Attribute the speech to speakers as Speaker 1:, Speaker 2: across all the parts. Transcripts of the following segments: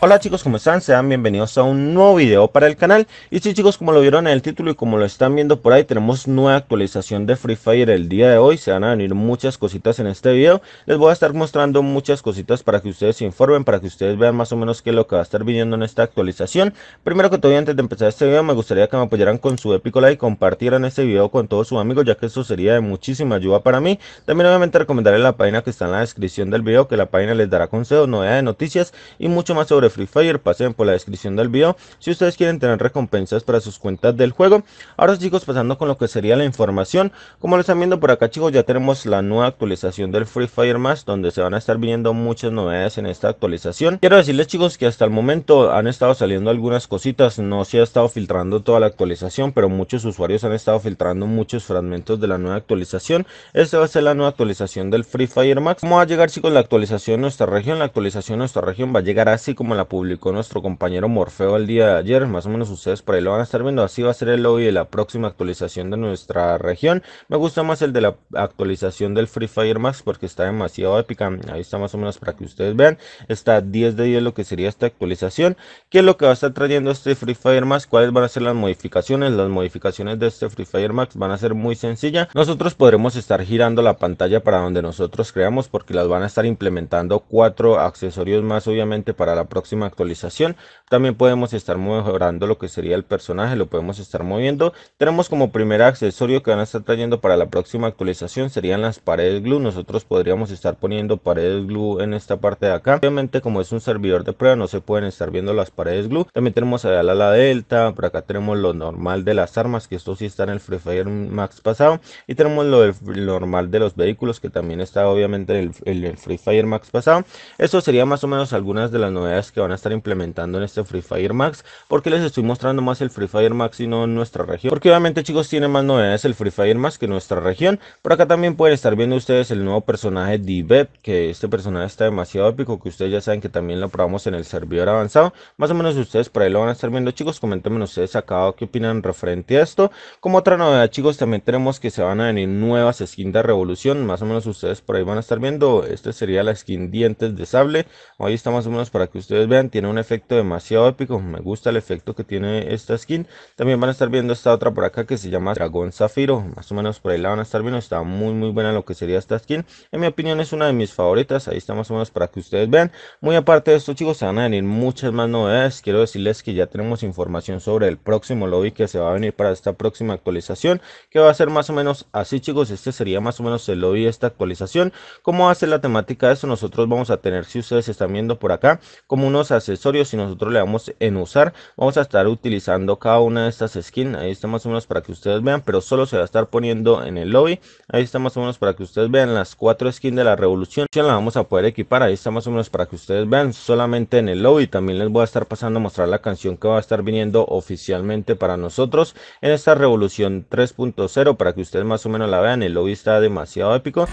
Speaker 1: Hola chicos, ¿cómo están? Sean bienvenidos a un nuevo video para el canal. Y sí chicos, como lo vieron en el título y como lo están viendo por ahí, tenemos nueva actualización de Free Fire el día de hoy. Se van a venir muchas cositas en este video. Les voy a estar mostrando muchas cositas para que ustedes se informen, para que ustedes vean más o menos qué es lo que va a estar viniendo en esta actualización. Primero que todo, antes de empezar este video, me gustaría que me apoyaran con su épico like, y compartieran este video con todos sus amigos, ya que eso sería de muchísima ayuda para mí. También obviamente recomendaré la página que está en la descripción del video, que la página les dará consejos, novedades, noticias y mucho más sobre Free Fire, pasen por la descripción del video si ustedes quieren tener recompensas para sus cuentas del juego. Ahora chicos, pasando con lo que sería la información, como lo están viendo por acá chicos, ya tenemos la nueva actualización del Free Fire más, donde se van a estar viniendo muchas novedades en esta actualización. Quiero decirles chicos que hasta el momento han estado saliendo algunas cositas, no se ha estado filtrando toda la actualización, pero muchos usuarios han estado filtrando muchos fragmentos de la nueva actualización. Esta va a ser la nueva actualización del Free Fire Max. ¿Cómo va a llegar chicos la actualización de nuestra región? La actualización de nuestra región va a llegar así como la publicó nuestro compañero Morfeo el día de ayer, más o menos ustedes por ahí lo van a estar viendo, así va a ser el lobby de la próxima actualización de nuestra región. Me gusta más el de la actualización del Free Fire Max porque está demasiado épica, ahí está más o menos para que ustedes vean, está 10 de 10 lo que sería esta actualización, qué es lo que va a estar trayendo este Free Fire Max, cuáles van a ser las modificaciones, las modificaciones de este Free Fire Max van a ser muy sencillas, nosotros podremos estar girando la pantalla para donde nosotros creamos porque las van a estar implementando cuatro accesorios más obviamente para la próxima actualización. También podemos estar mejorando lo que sería el personaje, lo podemos estar moviendo. Tenemos como primer accesorio que van a estar trayendo para la próxima actualización serían las paredes glue. Nosotros podríamos estar poniendo paredes glue en esta parte de acá. Obviamente como es un servidor de prueba no se pueden estar viendo las paredes glue. También tenemos allá la, delta, por acá tenemos lo normal de las armas, que esto sí está en el Free Fire Max pasado. Y tenemos lo normal de los vehículos, que también está obviamente en el, Free Fire Max pasado. Eso sería más o menos algunas de las novedades que van a estar implementando en este Free Fire Max. Porque les estoy mostrando más el Free Fire Max y no nuestra región. Porque obviamente chicos tiene más novedades el Free Fire Max que nuestra región. Por acá también pueden estar viendo ustedes el nuevo personaje D-Bet, Que este personaje está demasiado épico. Que ustedes ya saben que también lo probamos en el servidor avanzado. Más o menos ustedes por ahí lo van a estar viendo chicos. Coméntenme ustedes acá qué opinan referente a esto. Como otra novedad chicos también tenemos que se van a venir nuevas skins de revolución. Más o menos ustedes por ahí van a estar viendo. Esta sería la skin dientes de sable. Ahí está más o menos para que ustedes vean, tiene un efecto demasiado épico. Me gusta el efecto que tiene esta skin. También van a estar viendo esta otra por acá que se llama Dragón Zafiro. Más o menos por ahí la van a estar viendo. Está muy, muy buena lo que sería esta skin. En mi opinión es una de mis favoritas. Ahí está más o menos para que ustedes vean. Muy aparte de esto, chicos, se van a venir muchas más novedades. Quiero decirles que ya tenemos información sobre el próximo lobby que se va a venir para esta próxima actualización. Que va a ser más o menos así, chicos. Este sería más o menos el lobby de esta actualización. ¿Cómo hace la temática de eso? Nosotros vamos a tener, si ustedes están viendo por acá, como uno accesorios y nosotros le damos en usar vamos a estar utilizando cada una de estas skins ahí está más o menos para que ustedes vean pero solo se va a estar poniendo en el lobby ahí está más o menos para que ustedes vean las cuatro skins de la revolución la vamos a poder equipar ahí está más o menos para que ustedes vean solamente en el lobby también les voy a estar pasando a mostrar la canción que va a estar viniendo oficialmente para nosotros en esta revolución 3.0 para que ustedes más o menos la vean el lobby está demasiado épico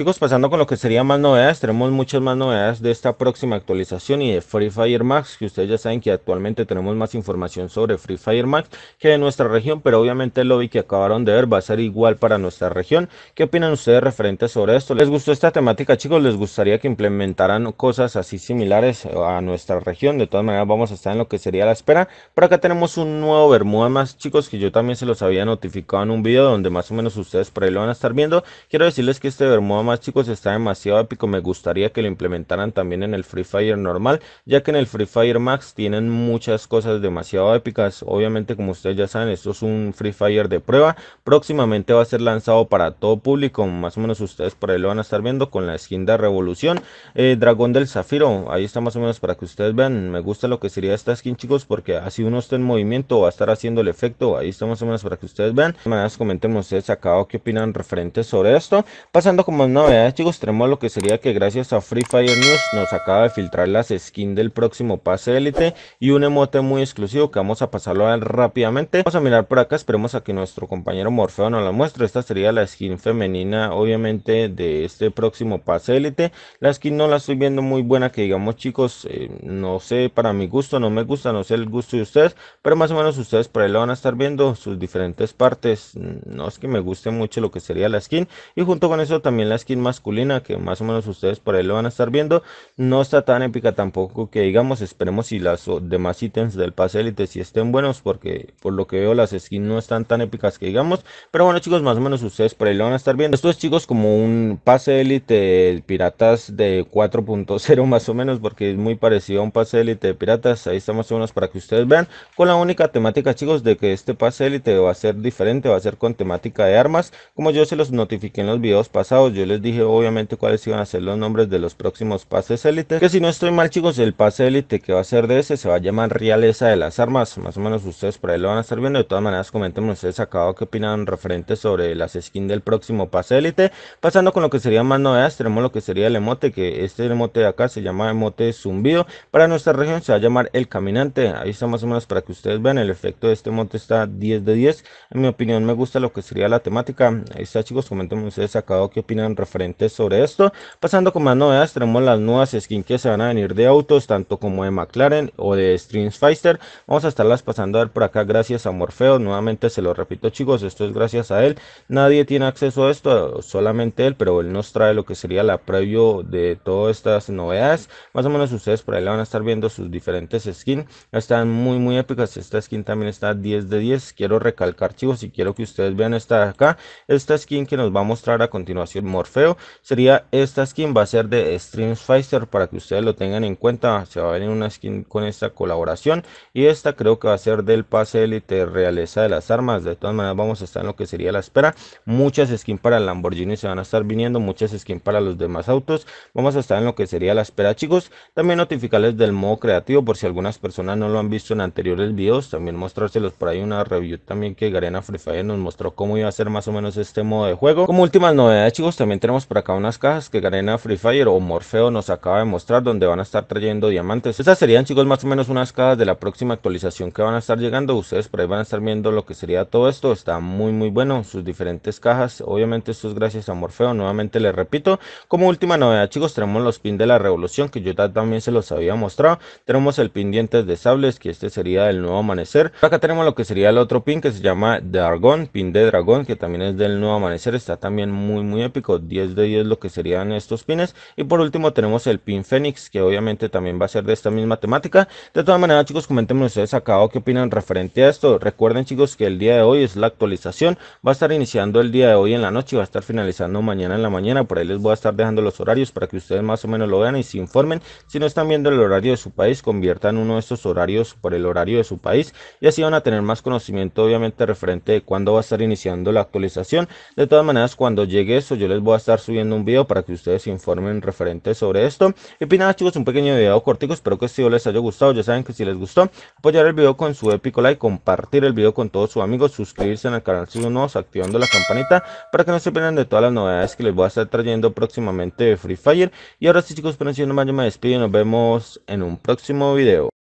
Speaker 1: Chicos, pasando con lo que sería más novedades, tenemos muchas más novedades de esta próxima actualización y de Free Fire Max, que ustedes ya saben que actualmente tenemos más información sobre Free Fire Max que de nuestra región, pero obviamente el lobby que acabaron de ver va a ser igual para nuestra región. ¿Qué opinan ustedes referente sobre esto? ¿Les gustó esta temática, chicos? ¿Les gustaría que implementaran cosas así similares a nuestra región? De todas maneras, vamos a estar en lo que sería la espera. Por acá tenemos un nuevo Bermuda más, chicos, que yo también se los había notificado en un video donde más o menos ustedes por ahí lo van a estar viendo. Quiero decirles que este Bermuda más chicos está demasiado épico, me gustaría que lo implementaran también en el Free Fire normal, ya que en el Free Fire Max tienen muchas cosas demasiado épicas, obviamente como ustedes ya saben, esto es un Free Fire de prueba, próximamente va a ser lanzado para todo público, más o menos ustedes por ahí lo van a estar viendo con la skin de Revolución, eh, Dragón del Zafiro, ahí está más o menos para que ustedes vean, me gusta lo que sería esta skin chicos, porque así uno está en movimiento, va a estar haciendo el efecto, ahí está más o menos para que ustedes vean, de maneras comenten ustedes acá qué opinan referentes sobre esto, pasando como una novedades chicos tenemos lo que sería que gracias a Free Fire News nos acaba de filtrar las skins del próximo pase élite y un emote muy exclusivo que vamos a pasarlo a ver rápidamente. Vamos a mirar por acá, esperemos a que nuestro compañero Morfeo nos la muestre. Esta sería la skin femenina obviamente de este próximo pase élite. La skin no la estoy viendo muy buena que digamos chicos, eh, no sé para mi gusto, no me gusta, no sé el gusto de ustedes, pero más o menos ustedes por ahí lo van a estar viendo sus diferentes partes. No es que me guste mucho lo que sería la skin y junto con eso también la skin skin masculina, que más o menos ustedes por ahí lo van a estar viendo. No está tan épica tampoco que digamos, esperemos si las demás ítems del pase élite si estén buenos, porque por lo que veo las skins no están tan épicas que digamos. Pero bueno chicos, más o menos ustedes por ahí lo van a estar viendo. Esto es chicos como un pase élite piratas de 4.0 más o menos, porque es muy parecido a un pase élite de piratas. Ahí estamos más para que ustedes vean, con la única temática chicos de que este pase élite va a ser diferente, va a ser con temática de armas. Como yo se los notifiqué en los videos pasados, yo les dije obviamente cuáles iban a ser los nombres de los próximos pases élite. Que si no estoy mal chicos, el pase élite que va a ser de ese se va a llamar Realeza de las Armas. Más o menos ustedes por ahí lo van a estar viendo. De todas maneras, comenten ustedes acá qué opinan referente sobre las skins del próximo pase élite. Pasando con lo que sería más novedades, tenemos lo que sería el emote, que este emote de acá se llama emote zumbido. Para nuestra región se va a llamar el caminante. Ahí está más o menos para que ustedes vean el efecto de este emote está 10 de 10. En mi opinión me gusta lo que sería la temática. Ahí está chicos, comenten ustedes acá qué opinan frente sobre esto. Pasando con más novedades, tenemos las nuevas skins que se van a venir de autos, tanto como de McLaren o de Streams Pfister. Vamos a estarlas pasando a ver por acá gracias a Morfeo. Nuevamente se lo repito chicos, esto es gracias a él. Nadie tiene acceso a esto, solamente él, pero él nos trae lo que sería la previo de todas estas novedades. Más o menos ustedes por ahí le van a estar viendo sus diferentes skins. Están muy muy épicas. Esta skin también está 10 de 10. Quiero recalcar chicos y quiero que ustedes vean esta de acá. Esta skin que nos va a mostrar a continuación Morfeo sería esta skin va a ser de Stream Fighter para que ustedes lo tengan en cuenta se va a venir una skin con esta colaboración y esta creo que va a ser del pase Elite realeza de las armas de todas maneras vamos a estar en lo que sería la espera muchas skins para el Lamborghini se van a estar viniendo muchas skins para los demás autos vamos a estar en lo que sería la espera chicos también notificarles del modo creativo por si algunas personas no lo han visto en anteriores videos también mostrárselos por ahí una review también que Garena Free Fire nos mostró cómo iba a ser más o menos este modo de juego como últimas novedades chicos también tenemos por acá unas cajas que Garena Free Fire o Morfeo nos acaba de mostrar donde van a estar trayendo diamantes. Estas serían chicos más o menos unas cajas de la próxima actualización que van a estar llegando. Ustedes por ahí van a estar viendo lo que sería todo esto. Está muy muy bueno sus diferentes cajas. Obviamente esto es gracias a Morfeo. Nuevamente les repito. Como última novedad chicos tenemos los pins de la revolución que yo también se los había mostrado. Tenemos el pin dientes de sables que este sería el nuevo amanecer. acá tenemos lo que sería el otro pin que se llama dragón, Pin de dragón que también es del nuevo amanecer. Está también muy muy épico. 10 de 10 lo que serían estos pines. Y por último tenemos el pin Fénix, que obviamente también va a ser de esta misma temática. De todas maneras, chicos, comentenme ustedes acá qué opinan referente a esto. Recuerden, chicos, que el día de hoy es la actualización. Va a estar iniciando el día de hoy en la noche y va a estar finalizando mañana en la mañana. Por ahí les voy a estar dejando los horarios para que ustedes más o menos lo vean y se informen. Si no están viendo el horario de su país, conviertan uno de estos horarios por el horario de su país y así van a tener más conocimiento, obviamente, referente de cuándo va a estar iniciando la actualización. De todas maneras, cuando llegue eso, yo les voy a estar subiendo un vídeo para que ustedes se informen referente sobre esto. Y pues nada chicos, un pequeño video cortico, espero que este video les haya gustado, ya saben que si les gustó, apoyar el vídeo con su épico like, compartir el vídeo con todos sus amigos, suscribirse en el canal si no nuevos, activando la campanita para que no se pierdan de todas las novedades que les voy a estar trayendo próximamente de Free Fire. Y ahora sí chicos, por no más yo me despido y nos vemos en un próximo video.